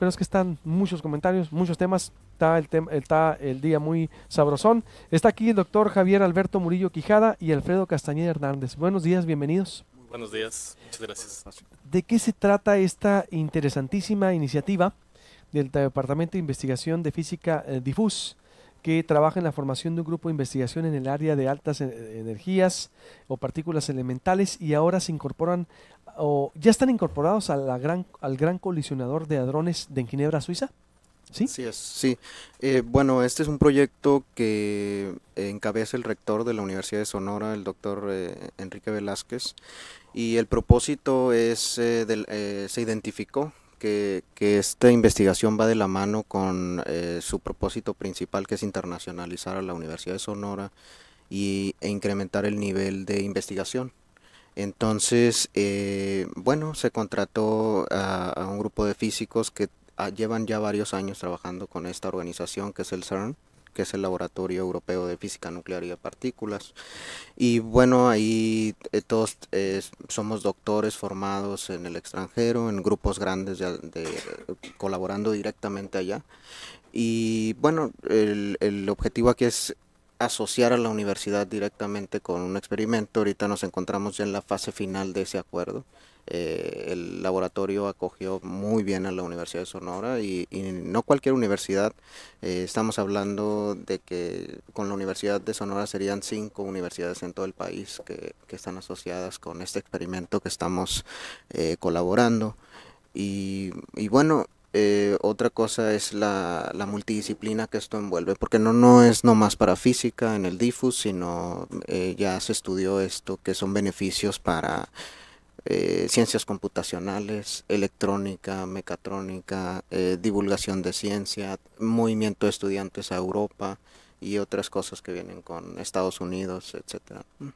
pero es que están muchos comentarios, muchos temas. Está el, está el día muy sabrosón. Está aquí el doctor Javier Alberto Murillo Quijada y Alfredo Castañeda Hernández. Buenos días, bienvenidos. buenos días, muchas gracias. ¿De qué se trata esta interesantísima iniciativa del Departamento de Investigación de Física eh, Difus? que trabaja en la formación de un grupo de investigación en el área de altas e-, e-, energías o partículas elementales y ahora se incorporan o ya están incorporados gran, al gran colisionador de hadrones de Ginebra, Suiza. ¿Sí? Sí, sí. Eh, bueno, este es un proyecto que encabeza el rector de la Universidad de Sonora, el doctor eh, Enrique Velázquez, y el propósito es, eh, se identificó que, esta investigación va de la mano con eh, su propósito principal, que es internacionalizar a la Universidad de Sonora y, e incrementar el nivel de investigación. Entonces, eh, bueno, se contrató a, un grupo de físicos que ah, llevan ya varios años trabajando con esta organización que es el CERN que es el Laboratorio Europeo de Física Nuclear y de Partículas. Y bueno, ahí eh, todos eh, somos doctores formados en el extranjero, en grupos grandes colaborando directamente allá. Y bueno, el objetivo aquí es asociar a la universidad directamente con un experimento. Ahorita nos encontramos ya en la fase final de ese acuerdo. Eh, el laboratorio acogió muy bien a la Universidad de Sonora y, no cualquier universidad, eh, estamos hablando de que con la Universidad de Sonora serían cinco universidades en todo el país que, están asociadas con este experimento que estamos eh, colaborando. Y, bueno, otra cosa es la, multidisciplina que esto envuelve, porque no, no es nomás para física en el DIFUS, sino ya se estudió esto, que son beneficios para eh, ciencias computacionales, electrónica, mecatrónica, eh, divulgación de ciencia, movimiento de estudiantes a Europa y otras cosas que vienen con Estados Unidos, etc. Mm.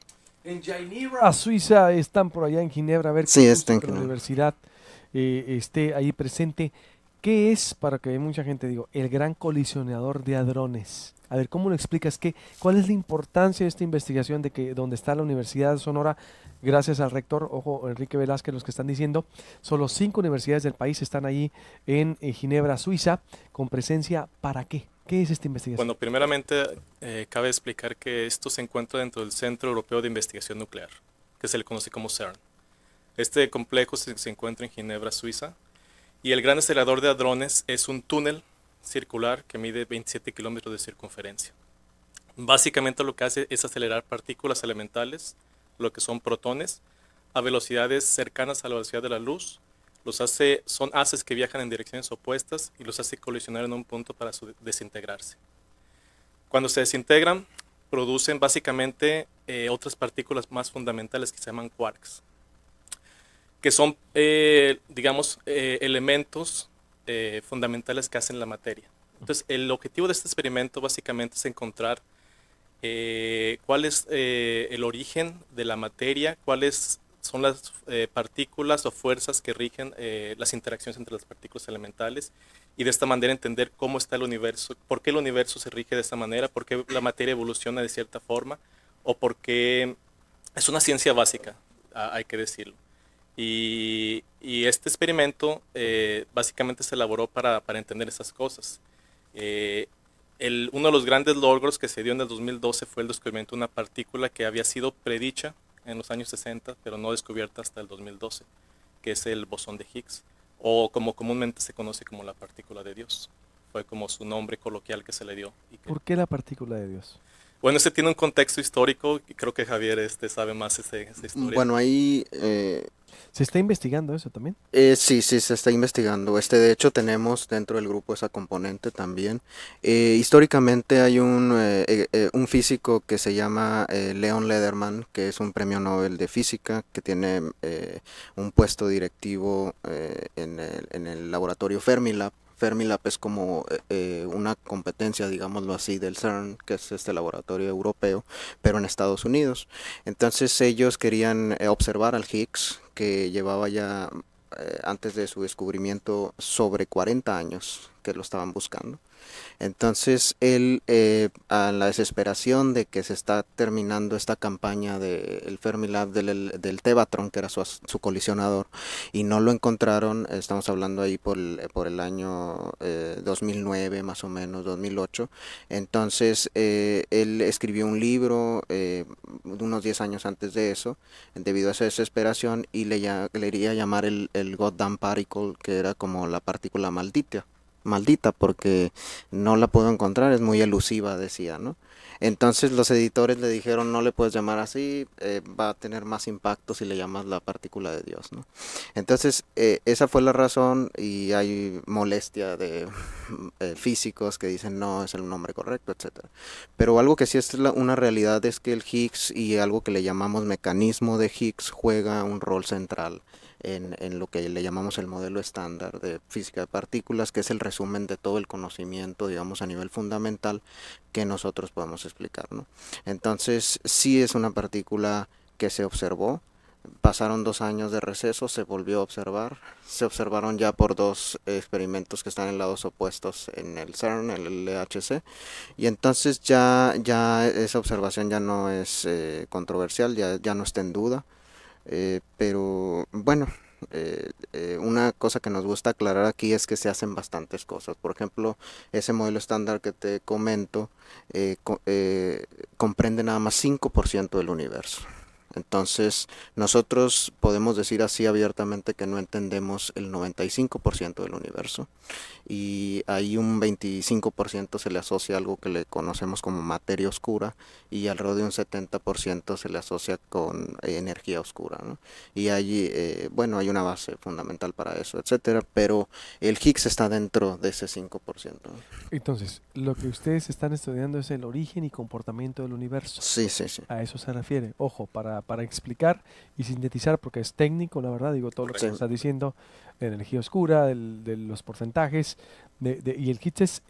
En Ginebra, Suiza, están por allá en Ginebra, a ver si la universidad eh, esté ahí presente. ¿Qué es, para que mucha gente digo, el gran colisionador de hadrones? A ver, ¿cómo lo explicas? ¿Qué, ¿Cuál es la importancia de esta investigación de que donde está la Universidad Sonora, gracias al rector, ojo, Enrique Velázquez, los que están diciendo, solo cinco universidades del país están allí en eh, Ginebra, Suiza, con presencia para qué? ¿Qué es esta investigación? Bueno, primeramente eh, cabe explicar que esto se encuentra dentro del Centro Europeo de Investigación Nuclear, que se le conoce como CERN. Este complejo se encuentra en Ginebra, Suiza, y el gran acelerador de hadrones es un túnel circular que mide 27 kilómetros de circunferencia. Básicamente lo que hace es acelerar partículas elementales, lo que son protones, a velocidades cercanas a la velocidad de la luz. Los hace, son haces que viajan en direcciones opuestas y los hace colisionar en un punto para desintegrarse. Cuando se desintegran, producen básicamente eh, otras partículas más fundamentales que se llaman quarks que son, eh, digamos, eh, elementos eh, fundamentales que hacen la materia. Entonces, el objetivo de este experimento básicamente es encontrar cuál es el origen de la materia, cuáles son las partículas o fuerzas que rigen las interacciones entre las partículas elementales y de esta manera entender cómo está el universo, por qué el universo se rige de esta manera, por qué la materia evoluciona de cierta forma o por qué es una ciencia básica, hay que decirlo. Y, este experimento eh, básicamente se elaboró para, entender esas cosas. Eh, uno de los grandes logros que se dio en el 2012 fue el descubrimiento de una partícula que había sido predicha en los años 60, pero no descubierta hasta el 2012, que es el bosón de Higgs, o como comúnmente se conoce como la partícula de Dios. Fue como su nombre coloquial que se le dio. Y ¿Por qué la partícula de Dios? Bueno, ese tiene un contexto histórico creo que Javier este, sabe más ese, esa historia. Bueno, ahí... Eh, ¿Se está investigando eso también? Eh, sí, sí, se está investigando. Este, de hecho, tenemos dentro del grupo esa componente también. Eh, históricamente hay un, físico que se llama Leon Lederman, que es un premio Nobel de física, que tiene un puesto directivo en en, el, laboratorio Fermilab. Fermilab es como eh, eh, una competencia, digámoslo así, del CERN, que es este laboratorio europeo, pero en Estados Unidos. Entonces ellos querían eh, observar al Higgs, que llevaba ya antes de su descubrimiento sobre 40 años que lo estaban buscando. Entonces él, eh, a la desesperación de que se está terminando esta campaña del de Fermilab del, del Tevatron, que era su, su, colisionador, y no lo encontraron, estamos hablando ahí por el, por el año 2009 eh, más o menos, 2008, entonces eh, él escribió un libro unos 10 años antes de eso, debido a esa desesperación, y le, le iría a llamar el, el Goddamn Particle, que era como la partícula maldita maldita porque no la puedo encontrar, es muy elusiva, decía, ¿no? Entonces los editores le dijeron, no le puedes llamar así, eh, va a tener más impacto si le llamas la partícula de Dios, ¿no? Entonces eh, esa fue la razón y hay molestia de mm, eh, físicos que dicen, no, es el nombre correcto, etc. Pero algo que sí es una realidad es que el Higgs y algo que le llamamos mecanismo de Higgs juega un rol central en, lo que le llamamos el modelo estándar de física de partículas, que es el resumen de todo el conocimiento, digamos, a nivel fundamental que nosotros podemos explicar. ¿no? Entonces, sí es una partícula que se observó, pasaron dos años de receso, se volvió a observar, se observaron ya por dos experimentos que están en lados opuestos en el CERN, en el LHC, y entonces ya, ya esa observación ya no es eh, controversial, ya, ya no está en duda, eh, pero bueno, eh, eh, una cosa que nos gusta aclarar aquí es que se hacen bastantes cosas. Por ejemplo, ese modelo estándar que te comento comprende nada más 5% del universo. Entonces, nosotros podemos decir así abiertamente que no entendemos el 95% del universo y hay un 25% se le asocia algo que le conocemos como materia oscura y alrededor de un 70% se le asocia con energía oscura. ¿no? Y allí, eh, bueno, hay una base fundamental para eso, etcétera, pero el Higgs está dentro de ese 5%. Entonces, lo que ustedes están estudiando es el origen y comportamiento del universo. Sí, sí, sí. A eso se refiere. Ojo, para para explicar y sintetizar, porque es técnico, la verdad, digo todo lo que está diciendo, de energía oscura, de los porcentajes, y el kit es,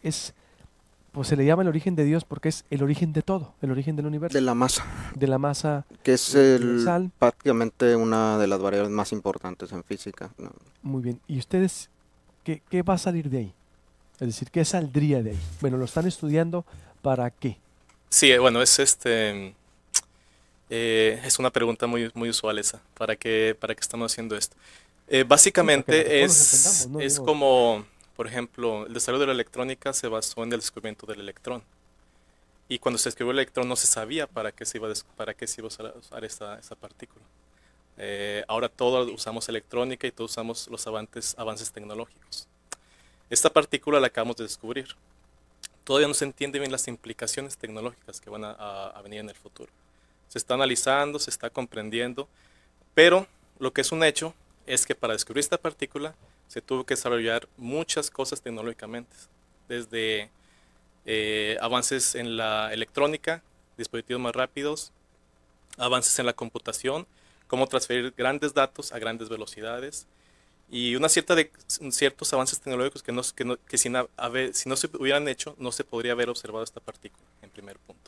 pues se le llama el origen de Dios porque es el origen de todo, el origen del universo. De la masa. De la masa. Que es el, prácticamente una de las variables más importantes en física. Muy bien, ¿y ustedes qué, qué va a salir de ahí? Es decir, ¿qué saldría de ahí? Bueno, lo están estudiando para qué. Sí, eh, bueno, es este eh, es una pregunta muy, muy usual esa. ¿Para qué, para qué estamos haciendo esto? Eh, básicamente es, es como, por ejemplo, el desarrollo de la electrónica se basó en el descubrimiento del electrón. Y cuando se descubrió el electrón no se sabía para qué se iba a, para qué se iba a usar esta, partícula. Eh, ahora todos usamos electrónica y todos usamos los avances, avances tecnológicos. Esta partícula la acabamos de descubrir. Todavía no se entiende bien las implicaciones tecnológicas que van a venir en el futuro se está analizando, se está comprendiendo, pero lo que es un hecho es que para descubrir esta partícula se tuvo que desarrollar muchas cosas tecnológicamente, desde eh, avances en la electrónica, dispositivos más rápidos, avances en la computación, cómo transferir grandes datos a grandes velocidades y una cierta de, ciertos avances tecnológicos que, si no se hubieran hecho no se podría haber observado esta partícula en primer punto.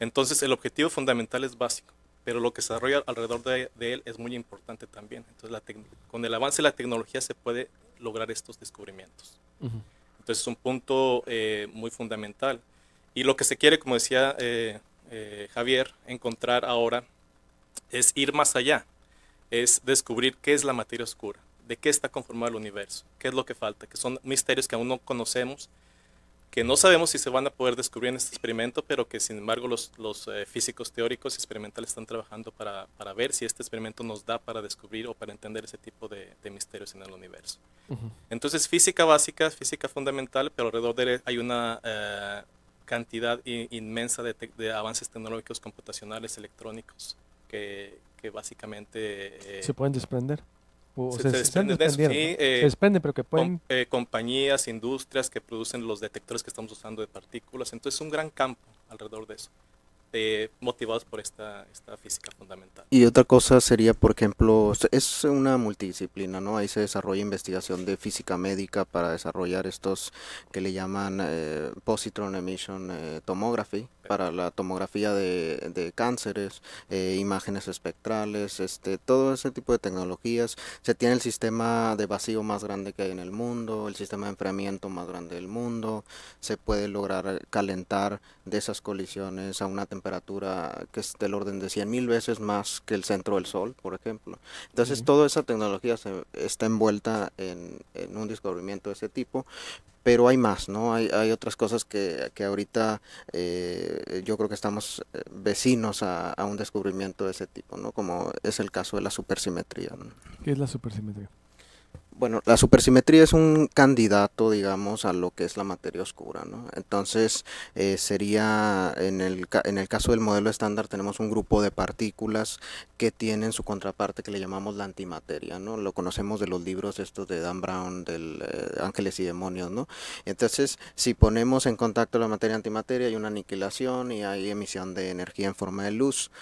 Entonces el objetivo fundamental es básico, pero lo que se desarrolla alrededor de, él es muy importante también. Entonces con el avance de la tecnología se puede lograr estos descubrimientos. Entonces es un punto eh, muy fundamental. Y lo que se quiere, como decía eh, eh, Javier, encontrar ahora es ir más allá, es descubrir qué es la materia oscura, de qué está conformado el universo, qué es lo que falta, que son misterios que aún no conocemos que no sabemos si se van a poder descubrir en este experimento, pero que sin embargo los, los eh, físicos teóricos y experimentales están trabajando para, ver si este experimento nos da para descubrir o para entender ese tipo de, misterios en el universo. Entonces, física básica, física fundamental, pero alrededor de él hay una eh, cantidad inmensa de, de, avances tecnológicos computacionales, electrónicos, que, básicamente... Eh, ¿Se pueden desprender? se, se, de eso, se eh, pero que pueden... Eh, compañías, industrias que producen los detectores que estamos usando de partículas. Entonces, un gran campo alrededor de eso. motivados por esta, esta, física fundamental. Y otra cosa sería, por ejemplo, es una multidisciplina, ¿no? Ahí se desarrolla investigación de física médica para desarrollar estos que le llaman eh, positron emission tomography, para la tomografía de, de cánceres, eh, imágenes espectrales, este, todo ese tipo de tecnologías. Se tiene el sistema de vacío más grande que hay en el mundo, el sistema de enfriamiento más grande del mundo. Se puede lograr calentar de esas colisiones a una temperatura que es del orden de 100,000 mil veces más que el centro del Sol, por ejemplo. Entonces, toda esa tecnología se, está envuelta en, en un descubrimiento de ese tipo pero hay más, ¿no? Hay, hay otras cosas que, ahorita eh, yo creo que estamos eh, vecinos a, un descubrimiento de ese tipo, ¿no? Como es el caso de la supersimetría. ¿Qué es la supersimetría? Bueno, la supersimetría es un candidato, digamos, a lo que es la materia oscura, ¿no? Entonces, eh, sería, en el, en el caso del modelo estándar, tenemos un grupo de partículas que tienen su contraparte que le llamamos la antimateria, ¿no? Lo conocemos de los libros estos de Dan Brown, del eh, Ángeles y Demonios, ¿no? Entonces, si ponemos en contacto la materia antimateria, hay una aniquilación y hay emisión de energía en forma de luz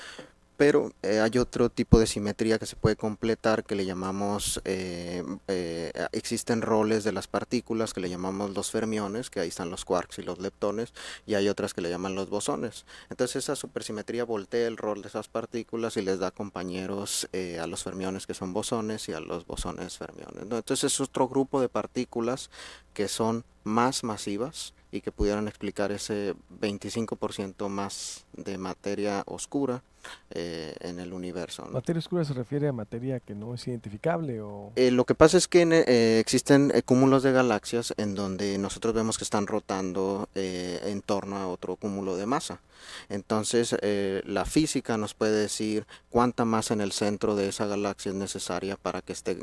pero eh, hay otro tipo de simetría que se puede completar que le llamamos, eh, eh, existen roles de las partículas que le llamamos los fermiones, que ahí están los quarks y los leptones, y hay otras que le llaman los bosones. Entonces esa supersimetría voltea el rol de esas partículas y les da compañeros a los fermiones que son bosones y a los bosones fermiones. Entonces es otro grupo de partículas que son más masivas, y que pudieran explicar ese 25% más de materia oscura eh, en el universo. ¿Materia oscura se refiere a materia que no es identificable? O... Eh, lo que pasa es que eh, existen cúmulos de galaxias en donde nosotros vemos que están rotando en torno a otro cúmulo de masa. Entonces, la física nos puede decir cuánta masa en el centro de esa galaxia es necesaria para que esté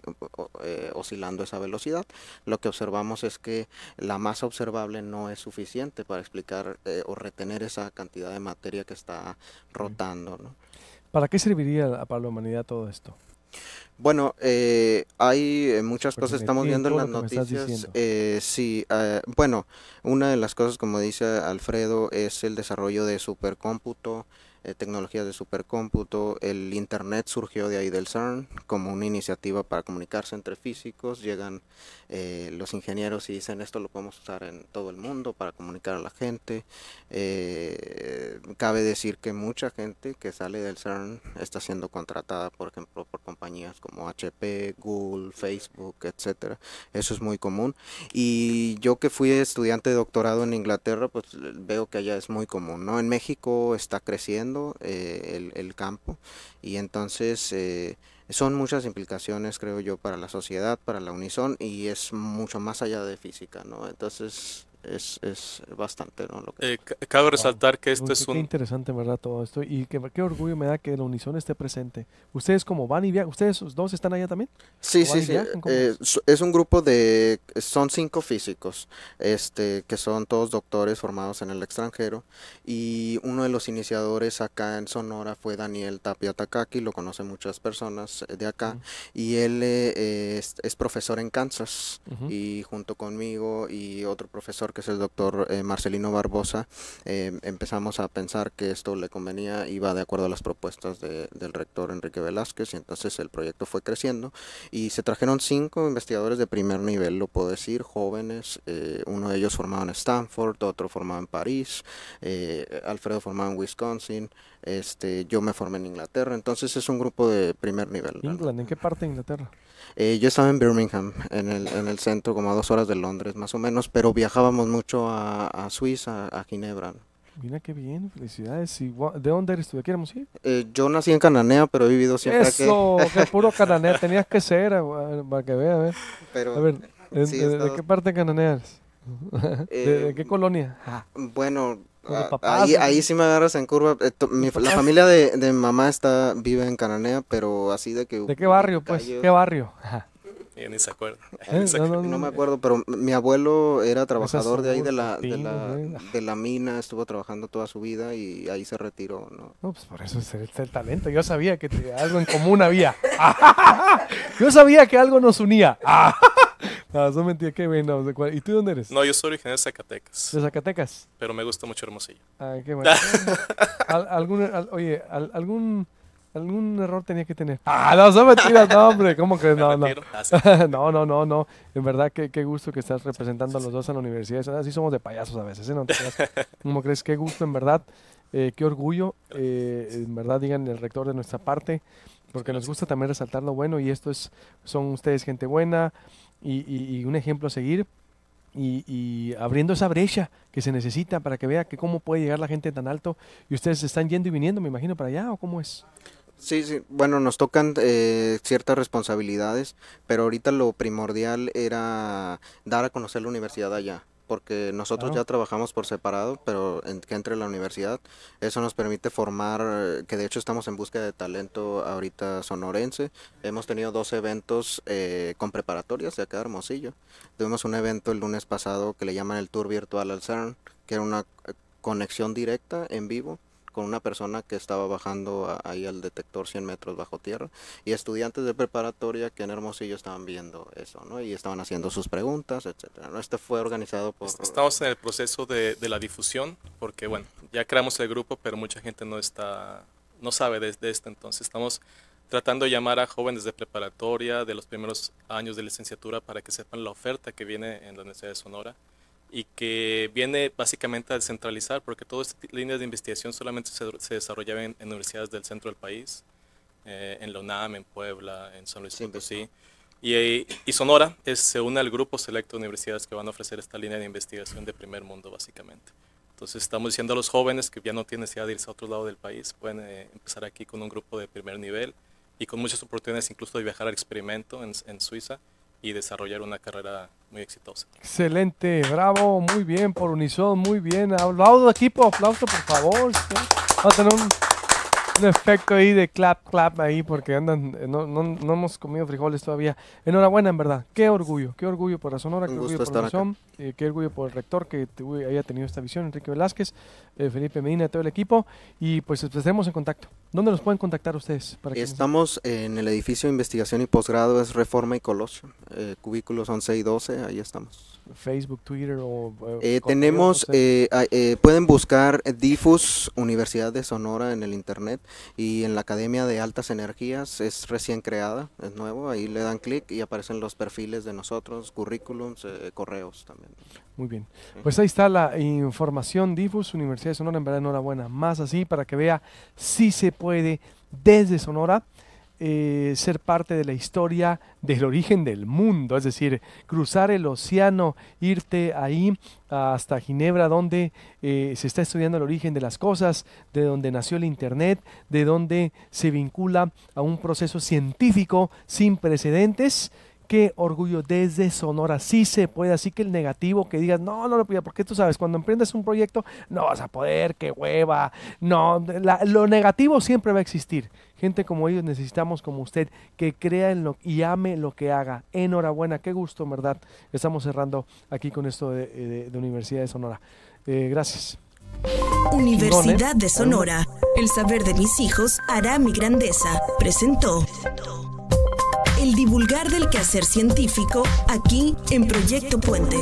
oscilando esa velocidad. Lo que observamos es que la masa observable no es suficiente para explicar o retener esa cantidad de materia que está rotando. ¿no? ¿Para qué serviría para la humanidad todo esto? Bueno, eh, hay eh, muchas cosas, estamos viendo en las noticias. Eh, sí, bueno, una de las cosas, como dice Alfredo, es el desarrollo de supercómputo, tecnología de supercómputo. El Internet surgió de ahí del CERN como una iniciativa para comunicarse entre físicos. Llegan los ingenieros y dicen esto lo podemos usar en todo el mundo para comunicar a la gente. cabe decir que mucha gente que sale del CERN está siendo contratada, por ejemplo, por compañías como HP, Google, Facebook, etcétera. Eso es muy común. Y yo que fui estudiante de doctorado en Inglaterra, pues veo que allá es muy común, ¿no? En México está creciendo eh, el, campo y entonces eh, son muchas implicaciones, creo yo, para la sociedad, para la unison y es mucho más allá de física, ¿no? Entonces es, bastante. ¿no? que... Eh, cabe resaltar que esto es un... interesante, ¿verdad? Todo esto. Y que, qué orgullo me da que la Unison esté presente. ¿Ustedes como van y viajan? ¿Ustedes dos están allá también? Sí, sí, sí. Eh, es un grupo de... Son cinco físicos, este, que son todos doctores formados en el extranjero. Y uno de los iniciadores acá en Sonora fue Daniel Tapia Takaki, lo conocen muchas personas eh, de acá. Y él es, profesor en Kansas. Y junto conmigo y otro profesor que es el doctor eh, Marcelino Barbosa, em, empezamos a pensar que esto le convenía iba de acuerdo a las propuestas del rector Enrique Velázquez y entonces el proyecto fue creciendo y se trajeron cinco investigadores de primer nivel, lo puedo decir, jóvenes, eh, uno de ellos formado en Stanford, otro formado en París, eh, Alfredo formado en Wisconsin, este, yo me formé en Inglaterra, entonces es un grupo de primer nivel. ¿En qué parte de Inglaterra? Eh, yo estaba en Birmingham, en el, en el, centro, como a dos horas de Londres más o menos, pero viajábamos mucho a, a Suiza, a Ginebra. Mira qué bien, felicidades. ¿De dónde eres tú? ¿De qué éramos? Eh, yo nací en Cananea, pero he vivido siempre Eso, que... qué puro Cananea, tenías que ser, eh, para que vea A ver, a ver ¿de, qué parte de Cananea eres? ¿De, qué colonia? Bueno, Ah, ahí, ahí, sí me agarras en curva. Eh, la familia de, mamá está, vive en Cananea, pero así de que... ¿De qué barrio, pues? ¿Qué barrio? ni se acuerdo No, me acuerdo, pero mi abuelo era trabajador de ahí de la, de la, mina, estuvo trabajando toda su vida y ahí se retiró. No, pues por eso es el, talento. Yo sabía que algo en común había. Yo sabía que algo nos unía. No, no mentira qué bueno. ¿Y tú dónde eres? No, yo soy originario de Zacatecas. ¿De Zacatecas? Pero me gusta mucho Hermosillo. Ah, qué bueno. algún, oye, algún, algún error tenía que tener. Ah, no, son mentiras, no, hombre. ¿Cómo crees? no? No. no, no, no, En verdad, qué, qué gusto que estás representando a los dos en la universidad. Así somos de payasos a veces, ¿eh? No ¿Cómo crees? Qué gusto, en verdad. Eh, qué orgullo, eh, en verdad digan el rector de nuestra parte, porque nos gusta también resaltar lo bueno y esto es, son ustedes gente buena y, un ejemplo a seguir. Y, abriendo esa brecha que se necesita para que vea que cómo puede llegar la gente tan alto y ustedes están yendo y viniendo, me imagino, para allá o cómo es. Sí, sí, bueno, nos tocan eh, ciertas responsabilidades, pero ahorita lo primordial era dar a conocer la universidad allá porque nosotros ya trabajamos por separado, pero que entre la universidad, eso nos permite formar, eh, que de hecho estamos en búsqueda de talento ahorita sonorense. Hemos tenido dos eventos eh, con preparatorias de acá Hermosillo. Tuvimos un evento el lunes pasado que le llaman el Tour Virtual al CERN, que era una eh, conexión directa en vivo con una persona que estaba bajando ahí al detector 100 metros bajo tierra y estudiantes de preparatoria que en Hermosillo estaban viendo eso, ¿no? Y estaban haciendo sus preguntas, etcétera. ¿no? Este fue organizado por... Estamos en el proceso de, la difusión porque, bueno, ya creamos el grupo, pero mucha gente no está, no sabe desde de esto, entonces estamos tratando de llamar a jóvenes de preparatoria, de los primeros años de licenciatura, para que sepan la oferta que viene en la Universidad de Sonora y que viene básicamente a descentralizar, porque todas estas líneas de investigación solamente se, desarrollaban en, universidades del centro del país, eh, en la UNAM, en Puebla, en San Luis sí, pues, Potosí. Eh, y, Sonora es, eh, se une al grupo selecto de universidades que van a ofrecer esta línea de investigación de primer mundo, básicamente. Entonces estamos diciendo a los jóvenes que ya no tienen necesidad de irse a otro lado del país, pueden empezar aquí con un grupo de primer nivel y con muchas oportunidades incluso de viajar al experimento en, en Suiza y desarrollar una carrera muy exitosa. Excelente, bravo, muy bien por Unison, muy bien. Aplauso equipo, aplauso por favor. un un efecto ahí de clap, clap ahí, porque andan, eh, no, no, no, hemos comido frijoles todavía. Enhorabuena, en verdad. Qué orgullo, qué orgullo por la Sonora, qué orgullo por la eh, qué orgullo por el rector que haya tenido esta visión, Enrique Velázquez, eh, Felipe Medina, todo el equipo. Y pues estaremos en contacto. ¿Dónde los pueden contactar ustedes? Para Estamos en el edificio de investigación y posgrado, es Reforma y Colosio, cubículos 11 y 12, ahí estamos. Facebook, Twitter o... Eh, eh, tenemos, eh, pueden buscar DIFUS, Universidad de Sonora en el Internet y en la Academia de Altas Energías, es recién creada, es nuevo, ahí le dan clic y aparecen los perfiles de nosotros, currículums, correos también. Muy bien, pues ahí está la información DIFUS, Universidad de Sonora, en verdad enhorabuena, más así para que vea si se puede desde Sonora eh, ser parte de la historia del origen del mundo, es decir, cruzar el océano, irte ahí hasta Ginebra, donde eh, se está estudiando el origen de las cosas, de donde nació el Internet, de donde se vincula a un proceso científico sin precedentes qué? Orgullo desde Sonora. Sí se puede, así que el negativo que digas, no, no lo pida porque tú sabes, cuando emprendes un proyecto, no vas a poder, qué hueva. No, lo negativo siempre va a existir. Gente como ellos necesitamos como usted, que crea en lo y ame lo que haga. Enhorabuena, qué gusto, ¿verdad? Estamos cerrando aquí con esto de, eh, Universidad de Sonora. Eh, gracias. Universidad ¿eh? de Sonora. El saber de mis hijos hará mi grandeza. Presentó el divulgar del quehacer científico aquí en Proyecto Puente.